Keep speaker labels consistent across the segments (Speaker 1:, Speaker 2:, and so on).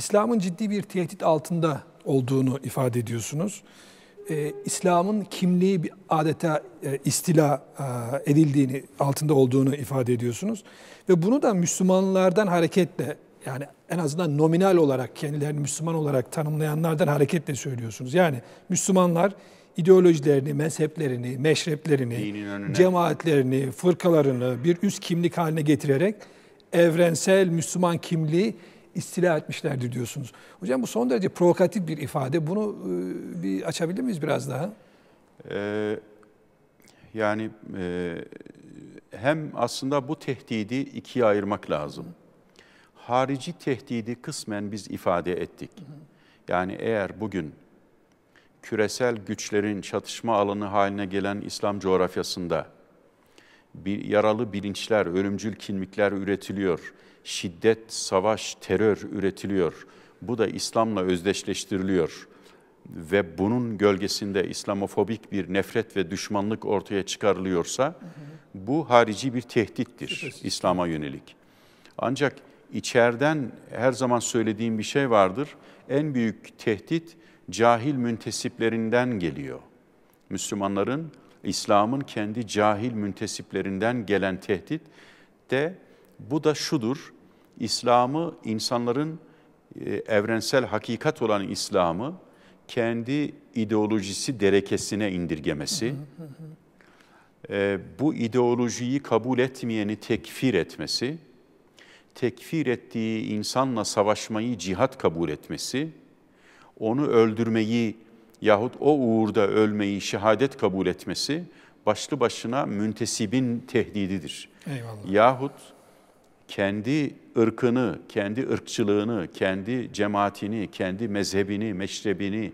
Speaker 1: İslam'ın ciddi bir tehdit altında olduğunu ifade ediyorsunuz. Ee, İslam'ın kimliği bir adeta e, istila e, edildiğini, altında olduğunu ifade ediyorsunuz. Ve bunu da Müslümanlardan hareketle, yani en azından nominal olarak kendilerini Müslüman olarak tanımlayanlardan hareketle söylüyorsunuz. Yani Müslümanlar ideolojilerini, mezheplerini, meşreplerini, cemaatlerini, fırkalarını bir üst kimlik haline getirerek evrensel Müslüman kimliği istila etmişlerdir diyorsunuz. Hocam bu son derece provokatif bir ifade. Bunu e,
Speaker 2: bir açabilir miyiz biraz daha? Ee, yani e, hem aslında bu tehdidi ikiye ayırmak lazım. Harici tehdidi kısmen biz ifade ettik. Yani eğer bugün küresel güçlerin çatışma alanı haline gelen İslam coğrafyasında bir yaralı bilinçler, ölümcül kimlikler üretiliyor şiddet, savaş, terör üretiliyor. Bu da İslam'la özdeşleştiriliyor ve bunun gölgesinde İslamofobik bir nefret ve düşmanlık ortaya çıkarılıyorsa bu harici bir tehdittir İslam'a yönelik. Ancak içeriden her zaman söylediğim bir şey vardır. En büyük tehdit cahil müntesiplerinden geliyor. Müslümanların, İslam'ın kendi cahil müntesiplerinden gelen tehdit de bu da şudur, İslam'ı insanların e, evrensel hakikat olan İslam'ı kendi ideolojisi derekesine indirgemesi, e, bu ideolojiyi kabul etmeyeni tekfir etmesi, tekfir ettiği insanla savaşmayı cihat kabul etmesi, onu öldürmeyi yahut o uğurda ölmeyi şehadet kabul etmesi başlı başına müntesibin tehdididir. Eyvallah. Yahut kendi ırkını, kendi ırkçılığını, kendi cemaatini, kendi mezhebini, meşrebini,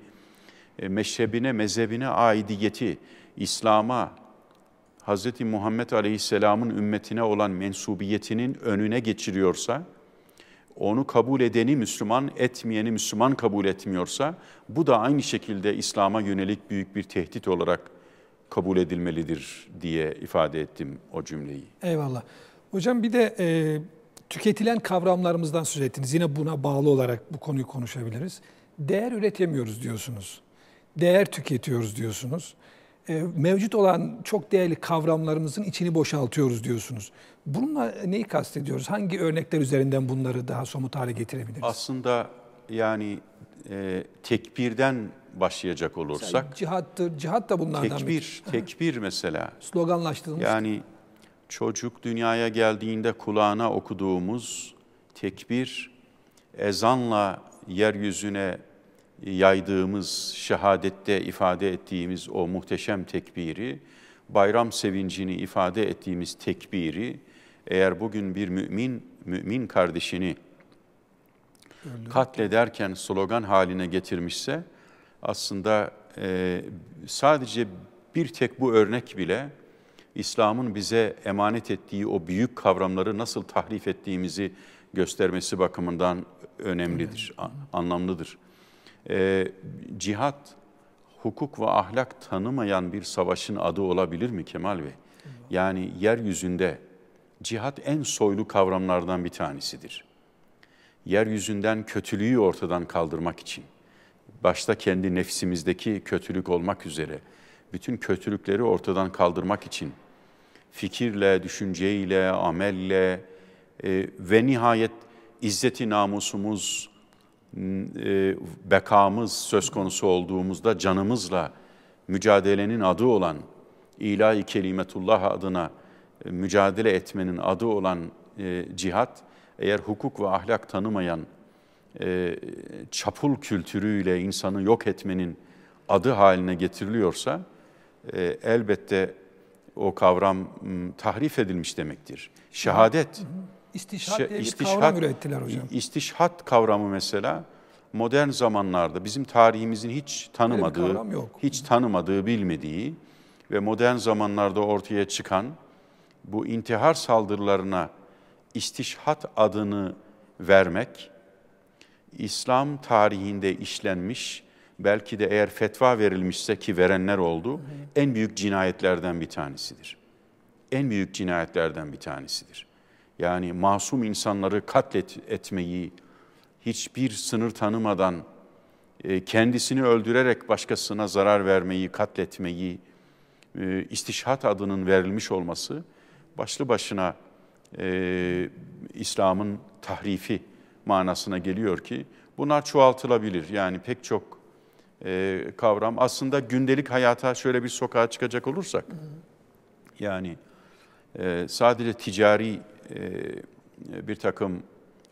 Speaker 2: e, meşrebine, mezhebine aidiyeti, İslam'a, Hz. Muhammed Aleyhisselam'ın ümmetine olan mensubiyetinin önüne geçiriyorsa, onu kabul edeni Müslüman, etmeyeni Müslüman kabul etmiyorsa, bu da aynı şekilde İslam'a yönelik büyük bir tehdit olarak kabul edilmelidir diye ifade ettim o cümleyi.
Speaker 1: Eyvallah. Hocam bir de e, tüketilen kavramlarımızdan söz ettiniz. Yine buna bağlı olarak bu konuyu konuşabiliriz. Değer üretemiyoruz diyorsunuz. Değer tüketiyoruz diyorsunuz. E, mevcut olan çok değerli kavramlarımızın içini boşaltıyoruz diyorsunuz. Bununla neyi kastediyoruz? Hangi örnekler üzerinden bunları daha somut hale getirebiliriz?
Speaker 2: Aslında yani e, tekbirden başlayacak olursak. Mesela
Speaker 1: cihattır, cihat da bunlardan tekbir, bir. Tekbir,
Speaker 2: tekbir mesela.
Speaker 1: Sloganlaştırılmış.
Speaker 2: Yani çocuk dünyaya geldiğinde kulağına okuduğumuz tekbir, ezanla yeryüzüne yaydığımız, şehadette ifade ettiğimiz o muhteşem tekbiri, bayram sevincini ifade ettiğimiz tekbiri, eğer bugün bir mümin, mümin kardeşini Öyle. katlederken slogan haline getirmişse, aslında sadece bir tek bu örnek bile İslam'ın bize emanet ettiği o büyük kavramları nasıl tahrif ettiğimizi göstermesi bakımından önemlidir, anlamlıdır. Ee, cihat, hukuk ve ahlak tanımayan bir savaşın adı olabilir mi Kemal Bey? Yani yeryüzünde cihat en soylu kavramlardan bir tanesidir. Yeryüzünden kötülüğü ortadan kaldırmak için, başta kendi nefsimizdeki kötülük olmak üzere, bütün kötülükleri ortadan kaldırmak için fikirle, düşünceyle, amelle e, ve nihayet izzeti namusumuz, e, bekamız söz konusu olduğumuzda canımızla mücadelenin adı olan, ilahi kelimetullah adına e, mücadele etmenin adı olan e, cihat, eğer hukuk ve ahlak tanımayan e, çapul kültürüyle insanı yok etmenin adı haline getiriliyorsa, e, elbette o kavram tahrif edilmiş demektir. Şehadet.
Speaker 1: İstişhat diye bir istişhat, kavram ürettiler hocam.
Speaker 2: İstişhat kavramı mesela modern zamanlarda bizim tarihimizin hiç tanımadığı, hiç tanımadığı, bilmediği ve modern zamanlarda ortaya çıkan bu intihar saldırılarına istişhat adını vermek İslam tarihinde işlenmiş belki de eğer fetva verilmişse ki verenler oldu, en büyük cinayetlerden bir tanesidir. En büyük cinayetlerden bir tanesidir. Yani masum insanları katlet etmeyi hiçbir sınır tanımadan e, kendisini öldürerek başkasına zarar vermeyi, katletmeyi, e, istişhat adının verilmiş olması başlı başına e, İslam'ın tahrifi manasına geliyor ki bunlar çoğaltılabilir. Yani pek çok e, kavram. Aslında gündelik hayata şöyle bir sokağa çıkacak olursak, yani e, sadece ticari e, bir takım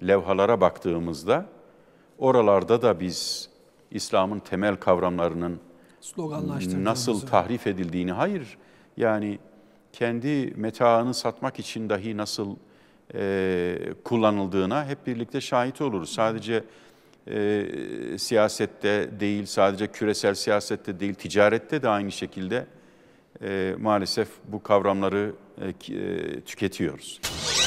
Speaker 2: levhalara baktığımızda, oralarda da biz İslam'ın temel kavramlarının nasıl tahrif edildiğini, hayır yani kendi metaını satmak için dahi nasıl e, kullanıldığına hep birlikte şahit oluruz. Sadece e, siyasette değil, sadece küresel siyasette değil, ticarette de aynı şekilde e, maalesef bu kavramları e, e tüketiyoruz.